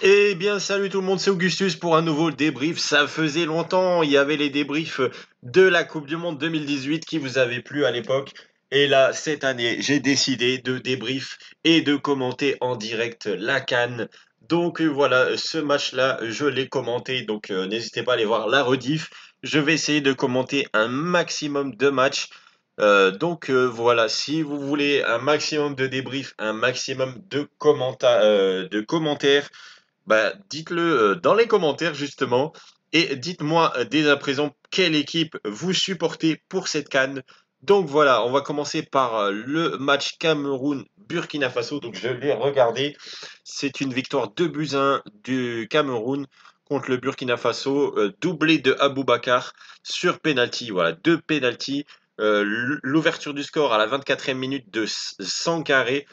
Eh bien, salut tout le monde, c'est Augustus pour un nouveau débrief. Ça faisait longtemps, il y avait les débriefs de la Coupe du Monde 2018 qui vous avaient plu à l'époque. Et là, cette année, j'ai décidé de débrief et de commenter en direct la canne. Donc euh, voilà, ce match-là, je l'ai commenté, donc euh, n'hésitez pas à aller voir la rediff. Je vais essayer de commenter un maximum de matchs. Euh, donc voilà, si vous voulez un maximum de débriefs, un maximum de, commenta de commentaires, bah, dites-le euh, dans les commentaires justement. Et dites-moi euh, dès à présent quelle équipe vous supportez pour cette canne. Donc voilà, on va commencer par euh, le match Cameroun-Burkina Faso. Donc je l'ai regardé. C'est une victoire 2 buts 1 du Cameroun contre le Burkina Faso, doublé de Aboubakar sur penalty. Voilà, deux pénalty. L'ouverture du score à la 24e minute de 100 carrés.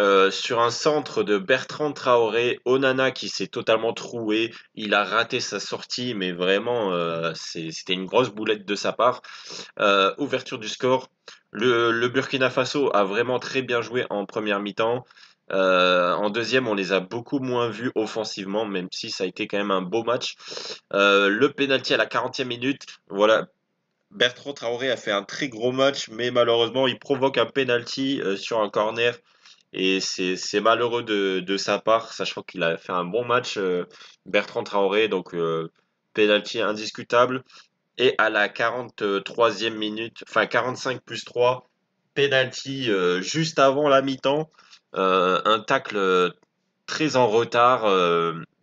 Euh, sur un centre de Bertrand Traoré, Onana qui s'est totalement troué, il a raté sa sortie, mais vraiment euh, c'était une grosse boulette de sa part. Euh, ouverture du score, le, Burkina Faso a vraiment très bien joué en première mi-temps. en deuxième, on les a beaucoup moins vus offensivement, même si ça a été quand même un beau match. le penalty à la 40e minute, voilà, Bertrand Traoré a fait un très gros match, mais malheureusement, il provoque un penalty sur un corner et c'est malheureux de, de, sa part, sachant qu'il a fait un bon match, euh, Bertrand Traoré, donc euh, penalty pénalty indiscutable. Et à la 43e minute, enfin 45 plus 3, pénalty euh, juste avant la mi-temps. un tacle très en retard.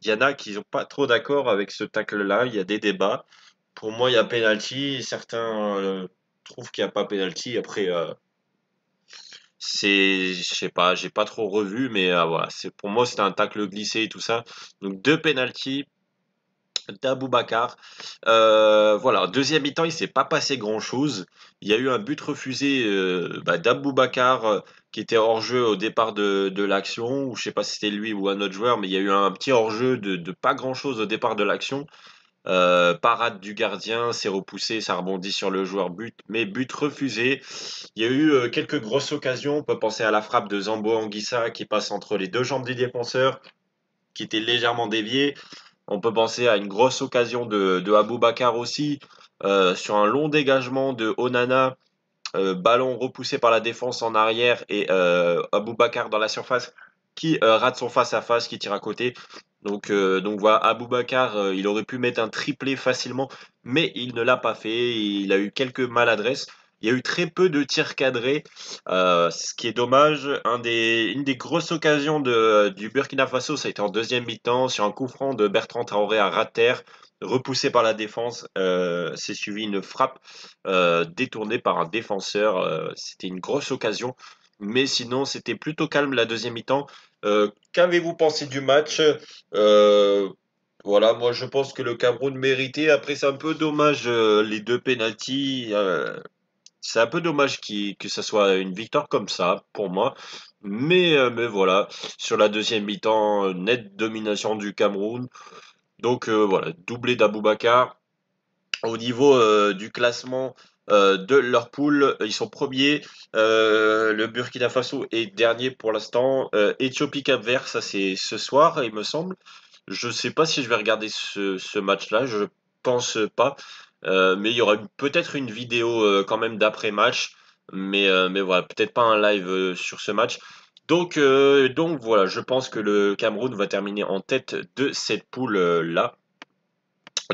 Il y en a qui sont pas trop d'accord avec ce tacle-là, il y a des débats. Pour moi, il y a pénalty. Certains trouvent qu'il n'y a pas pénalty. Après c'est, je sais pas, j'ai pas trop revu, mais euh, voilà, c'est pour moi c'était un tacle glissé et tout ça. Donc deux pénalties d'Aboubacar. Euh, voilà, deuxième mi-temps, il s'est pas passé grand-chose. Il y a eu un but refusé euh, bah, d'Aboubacar euh, qui était hors-jeu au départ de, l'action, ou je sais pas si c'était lui ou un autre joueur, mais il y a eu un petit hors-jeu de, de pas grand-chose au départ de l'action. Euh, parade du gardien, c'est repoussé, ça rebondit sur le joueur but, mais but refusé. Il y a eu euh, quelques grosses occasions. On peut penser à la frappe de Zambo Anguissa qui passe entre les deux jambes du défenseur, qui était légèrement déviée. On peut penser à une grosse occasion de, de Abou Bakar aussi, euh, sur un long dégagement de Onana. ballon repoussé par la défense en arrière et Abou Bakar dans la surface qui rate son face à face, qui tire à côté. Donc, euh, donc voilà, Aboubacar, euh, il aurait pu mettre un triplé facilement, mais il ne l'a pas fait. Il a eu quelques maladresses. Il y a eu très peu de tirs cadrés, euh, ce qui est dommage. une des grosses occasions de, du Burkina Faso, ça a été en deuxième mi-temps, sur un coup franc de Bertrand Traoré à Rater, repoussé par la défense. C'est suivi une frappe détournée par un défenseur. C'était une grosse occasion. Mais sinon, c'était plutôt calme la deuxième mi-temps. Euh, qu'avez-vous pensé du match euh, Voilà, moi je pense que le Cameroun méritait. Après, c'est un peu dommage euh, les deux pénalties. c'est un peu dommage que ce soit une victoire comme ça pour moi. Mais, mais voilà, sur la deuxième mi-temps, nette domination du Cameroun. Donc voilà, doublé d'Aboubakar. Au niveau du classement, euh, de leur poule. Ils sont premiers. Euh, le Burkina Faso est dernier pour l'instant. Euh, Éthiopie Cap ça c'est ce soir, il me semble. Je ne sais pas si je vais regarder ce, match-là. Je pense pas. mais il y aura peut-être une vidéo quand même d'après-match. Mais, mais voilà, peut-être pas un live sur ce match. Donc, donc voilà, je pense que le Cameroun va terminer en tête de cette poule-là.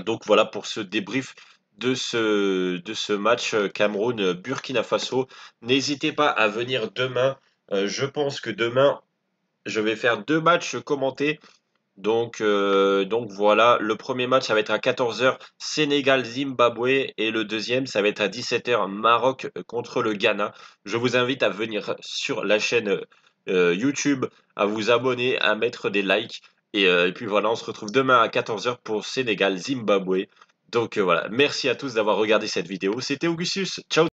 donc voilà pour ce débrief de ce, de ce match euh, Cameroun-Burkina euh, Faso. N'hésitez pas à venir demain. Euh, je pense que demain, je vais faire deux matchs commentés. Donc, donc voilà, le premier match, ça va être à 14h Sénégal-Zimbabwe et le deuxième, ça va être à 17h Maroc contre le Ghana. Je vous invite à venir sur la chaîne YouTube, à vous abonner, à mettre des likes. Et, et puis voilà, on se retrouve demain à 14h pour Sénégal-Zimbabwe. Donc euh, voilà, merci à tous d'avoir regardé cette vidéo. C'était Augustus. Ciao